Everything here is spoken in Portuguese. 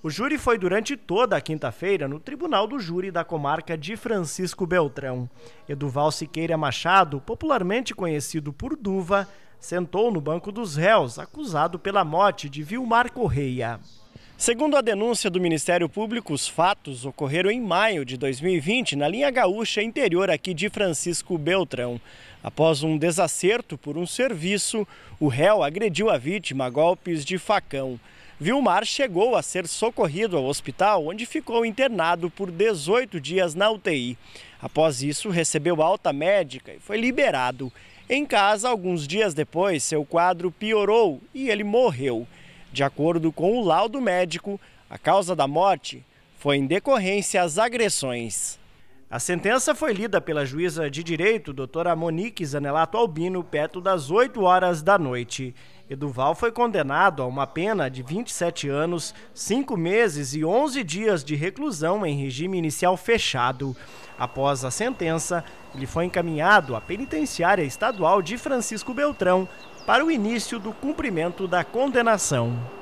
O júri foi durante toda a quinta-feira no Tribunal do Júri da Comarca de Francisco Beltrão. Eduval Siqueira Machado, popularmente conhecido por Duva, sentou no banco dos réus, acusado pela morte de Vilmar Correia. Segundo a denúncia do Ministério Público, os fatos ocorreram em maio de 2020 na linha gaúcha interior aqui de Francisco Beltrão. Após um desacerto por um serviço, o réu agrediu a vítima a golpes de facão. Vilmar chegou a ser socorrido ao hospital, onde ficou internado por 18 dias na UTI. Após isso, recebeu alta médica e foi liberado. Em casa, alguns dias depois, seu quadro piorou e ele morreu. De acordo com o laudo médico, a causa da morte foi em decorrência às agressões. A sentença foi lida pela juíza de direito, doutora Monique Zanelato Albino, perto das 8 horas da noite. Eduval foi condenado a uma pena de 27 anos, 5 meses e 11 dias de reclusão em regime inicial fechado. Após a sentença, ele foi encaminhado à penitenciária estadual de Francisco Beltrão para o início do cumprimento da condenação.